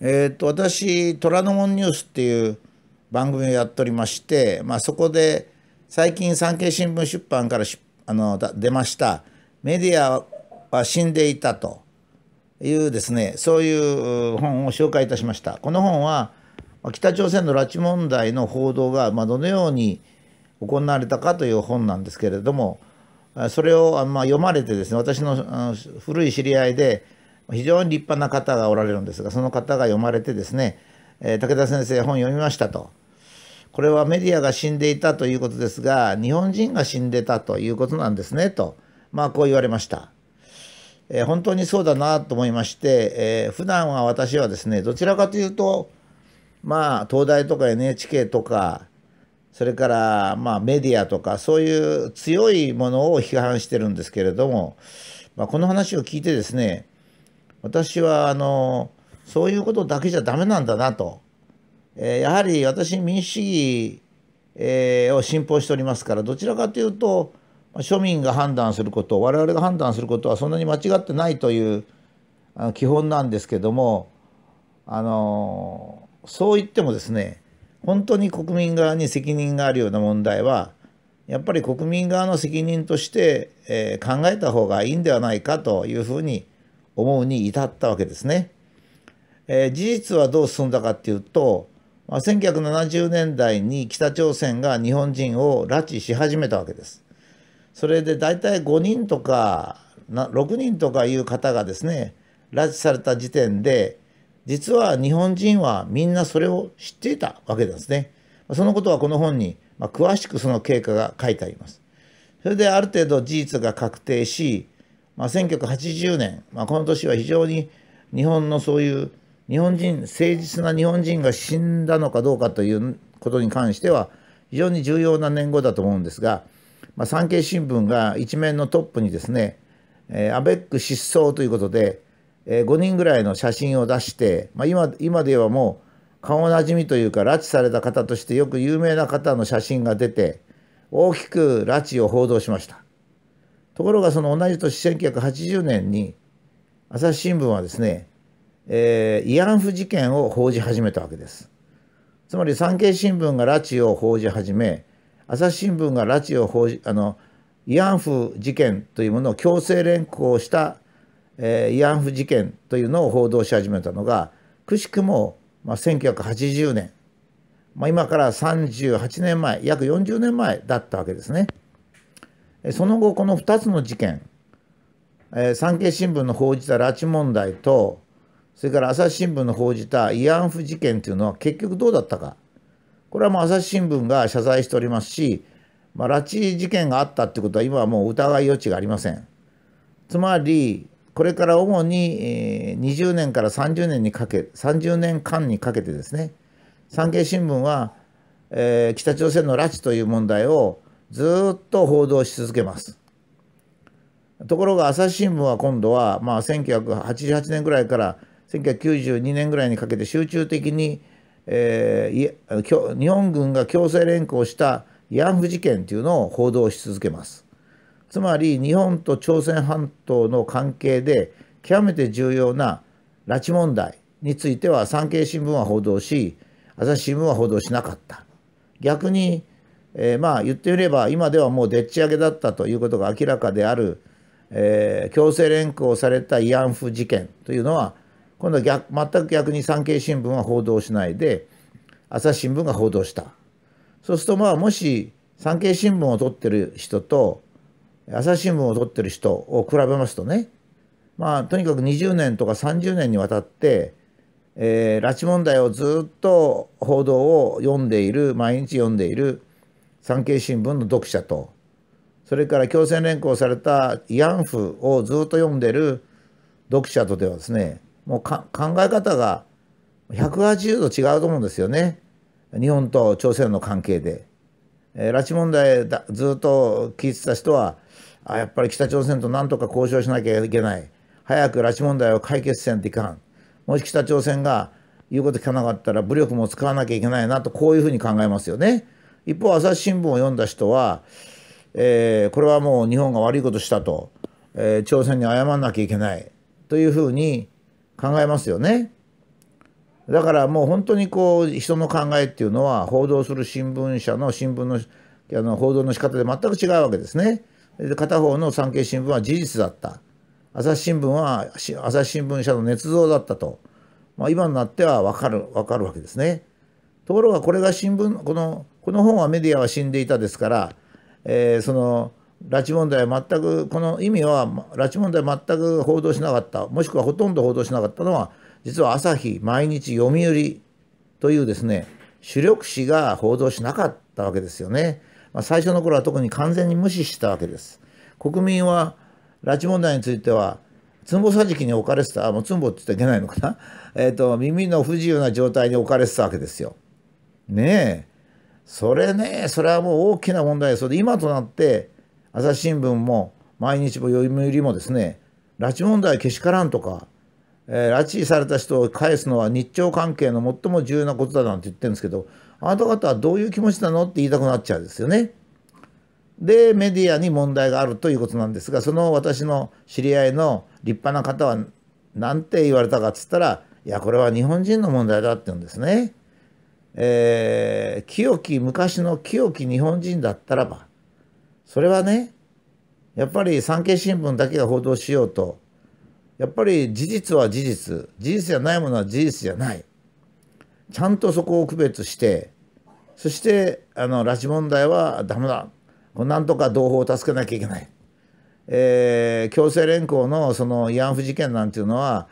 えーと、私「虎ノ門ニュース」っていう番組をやっておりまして、まあ、そこで最近産経新聞出版からあの出ました「メディアは死んでいた」というですねそういう本を紹介いたしました。この本は北朝鮮の拉致問題の報道が、まあ、どのように行われたかという本なんですけれどもそれを、まあ、読まれてですね私の古い知り合いで非常に立派な方がおられるんですがその方が読まれてですね、え武田先生本読みましたと。これはメディアが死んでいたということですが日本人が死んでたということなんですねとまあこう言われました。えー、本当にそうだなと思いまして、えー、普段は私はですねどちらかというとまあ東大とか NHK とかそれからまあメディアとかそういう強いものを批判してるんですけれども、まあ、この話を聞いてですね私はあのそういうことだけじゃダメなんだなと、えー、やはり私民主主義、えー、を信奉しておりますからどちらかというと庶民が判断すること我々が判断することはそんなに間違ってないというあの基本なんですけどもあのそう言ってもですね本当に国民側に責任があるような問題はやっぱり国民側の責任として、えー、考えた方がいいんではないかというふうに思うに至ったわけですね。えー、事実はどう進んだかっていうと、まあ、1970年代に北朝鮮が日本人を拉致し始めたわけです。それで大体5人とか6人とかいう方がですね拉致された時点で実は日本人はみんなそれを知っていたわけですね。そのことはこの本に、まあ、詳しくその経過が書いてあります。それである程度事実が確定しまあ、1980年、まあ、この年は非常に日本のそういう日本人誠実な日本人が死んだのかどうかということに関しては非常に重要な年号だと思うんですが、まあ、産経新聞が一面のトップにですね、えー、アベック失踪ということで、えー、5人ぐらいの写真を出して、まあ今、今今ではもう顔なじみというか拉致された方としてよく有名な方の写真が出て大きく拉致を報道しました。ところがその同じ年1980年に朝日新聞はですね、えー、慰安婦事件を報じ始めたわけです。つまり産経新聞が拉致を報じ始め朝日新聞が拉致を報じあの慰安婦事件というものを強制連行した、えー、慰安婦事件というのを報道し始めたのがくしくも、まあ、1980年、まあ、今から38年前約40年前だったわけですね。その後この2つの事件、えー、産経新聞の報じた拉致問題とそれから朝日新聞の報じた慰安婦事件というのは結局どうだったかこれはもう朝日新聞が謝罪しておりますし、まあ、拉致事件があったってことは今はもう疑い余地がありません。つまりこれから主に20年から30年にかけ30年間にかけてですね産経新聞は、えー、北朝鮮の拉致という問題をずっと報道し続けます。ところが朝日新聞は今度は、まあ、1988年ぐらいから1992年ぐらいにかけて集中的に、えー、日本軍が強制連行した慰安婦事件というのを報道し続けます。つまり日本と朝鮮半島の関係で極めて重要な拉致問題については産経新聞は報道し朝日新聞は報道しなかった。逆にえー、まあ言ってみれば今ではもうでっち上げだったということが明らかである、えー、強制連行された慰安婦事件というのは今度は逆全く逆に産経新聞は報道しないで朝日新聞が報道したそうするとまあもし産経新聞を取ってる人と朝日新聞を取ってる人を比べますとねまあとにかく20年とか30年にわたってえー、拉致問題をずっと報道を読んでいる毎日読んでいる産経新聞の読者とそれから強制連行された慰安婦をずっと読んでる読者とではですねもう考え方が180度違うと思うんですよね日本と朝鮮の関係で。えー、拉致問題だずっと聞いてた人はあやっぱり北朝鮮となんとか交渉しなきゃいけない早く拉致問題を解決せんといかんもし北朝鮮が言うこと聞かなかったら武力も使わなきゃいけないなとこういうふうに考えますよね。一方朝日新聞を読んだ人は、えー、これはもう日本が悪いことしたと、えー、朝鮮に謝らなきゃいけないというふうに考えますよね。だからもう本当にこう人の考えっていうのは報道する新聞社の新聞のあの報道の仕方で全く違うわけですね。で片方の産経新聞は事実だった。朝日新聞は朝日新聞社の捏造だったと、まあ、今になっては分かる分かるわけですね。ところがこれが新聞このこの本はメディアは死んでいたですから、えー、その拉致問題は全くこの意味は拉致問題全く報道しなかったもしくはほとんど報道しなかったのは実は朝日毎日読売というですね主力紙が報道しなかったわけですよね、まあ、最初の頃は特に完全に無視したわけです国民は拉致問題についてはつんぼさじきに置かれてたあもうつんぼって言っちいけないのかな、えーと耳の不自由な状態に置かれてたわけですよ。ねえそれねそれはもう大きな問題ですそれで今となって朝日新聞も毎日も読売もですね拉致問題けしからんとか、えー、拉致された人を返すのは日朝関係の最も重要なことだなんて言ってるんですけどあなた方はどういう気持ちなのって言いたくなっちゃうんですよね。でメディアに問題があるということなんですがその私の知り合いの立派な方は何て言われたかっつったらいやこれは日本人の問題だって言うんですね。えー、清き昔の清き日本人だったらばそれはねやっぱり産経新聞だけが報道しようとやっぱり事実は事実事実じゃないものは事実じゃないちゃんとそこを区別してそしてあの拉致問題はダメだなんとか同胞を助けなきゃいけない、えー、強制連行のその慰安婦事件なんていうのは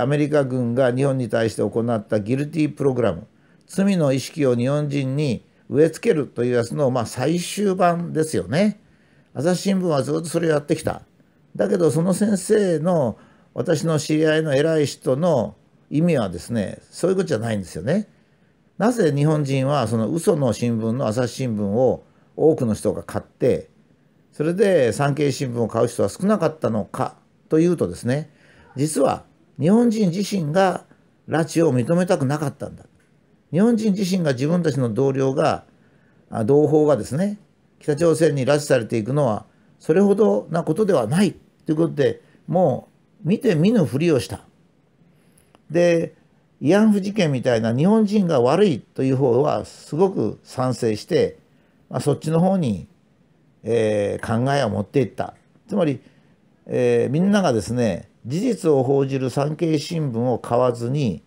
アメリカ軍が日本に対して行ったギルティープログラム罪の意識を日本人に植え付けるというやつの、まあ、最終版ですよね。朝日新聞はずっとそれをやってきた。だけどその先生の私の知り合いの偉い人の意味はですねそういうことじゃないんですよね。なぜ日本人はその嘘の新聞の朝日新聞を多くの人が買ってそれで産経新聞を買う人は少なかったのかというとですね実は日本人自身が拉致を認めたくなかったんだ日本人自身が自分たちの同僚が同胞がですね北朝鮮に拉致されていくのはそれほどなことではないということでもう見て見ぬふりをした。で慰安婦事件みたいな日本人が悪いという方はすごく賛成して、まあ、そっちの方に、えー、考えを持っていったつまり、えー、みんながですね事実を報じる産経新聞を買わずに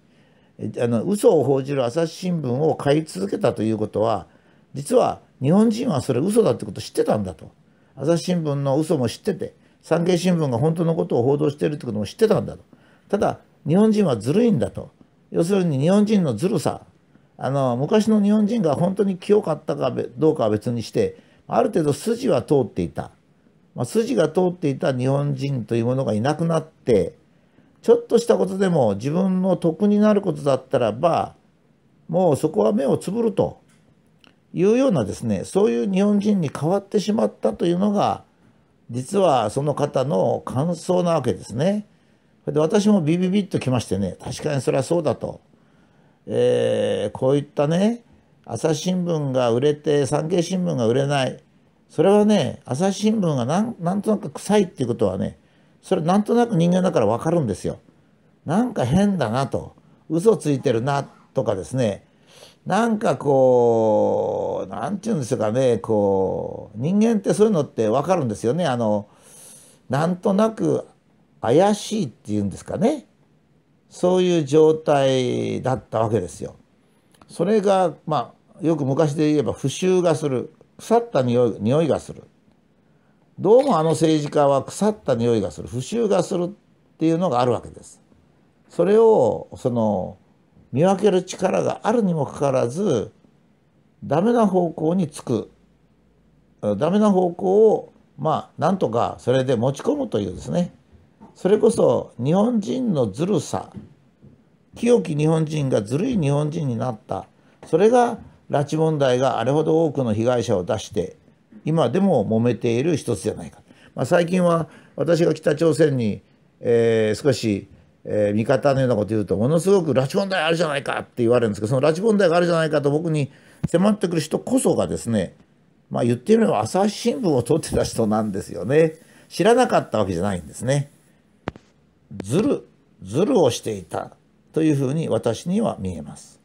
あの嘘を報じる朝日新聞を買い続けたということは実は日本人はそれ嘘だってこと知ってたんだと朝日新聞の嘘も知ってて産経新聞が本当のことを報道してるってことも知ってたんだとただ日本人はずるいんだと要するに日本人のずるさあの昔の日本人が本当に清かったかどうかは別にしてある程度筋は通っていた、まあ、筋が通っていた日本人というものがいなくなってちょっとしたことでも自分の得になることだったらばもうそこは目をつぶるというようなですねそういう日本人に変わってしまったというのが実はその方の感想なわけですね。で私もビビビッときましてね確かにそれはそうだと、えー、こういったね朝日新聞が売れて産経新聞が売れないそれはね朝日新聞がなんなんとなく臭いっていうことはねそれなんとなく人間だから分かるんですよ。なんか変だなと嘘ついてるなとかですねなんかこう何て言うんですかねこう人間ってそういうのって分かるんですよねあのなんとなく怪しいっていうんですかねそういう状態だったわけですよ。それがまあよく昔で言えば腐臭がする腐った匂い匂いがするどうもあの政治家は腐った匂いがする腐臭がするっていうのがあるわけです。それをその見分ける力があるにもかかわらずダメな方向につくダメな方向をまあなんとかそれで持ち込むというですねそれこそ日本人のずるさ清き日本人がずるい日本人になったそれが拉致問題があれほど多くの被害者を出して今でも揉めている一つじゃないか、まあ、最近は私が北朝鮮に、えー、少し、えー、味方のようなこと言うとものすごく拉致問題あるじゃないかって言われるんですけどその拉致問題があるじゃないかと僕に迫ってくる人こそがですねまあ言ってみれば朝日新聞を取ってた人なんですよね知らなかったわけじゃないんですねずるずるをしていたというふうに私には見えます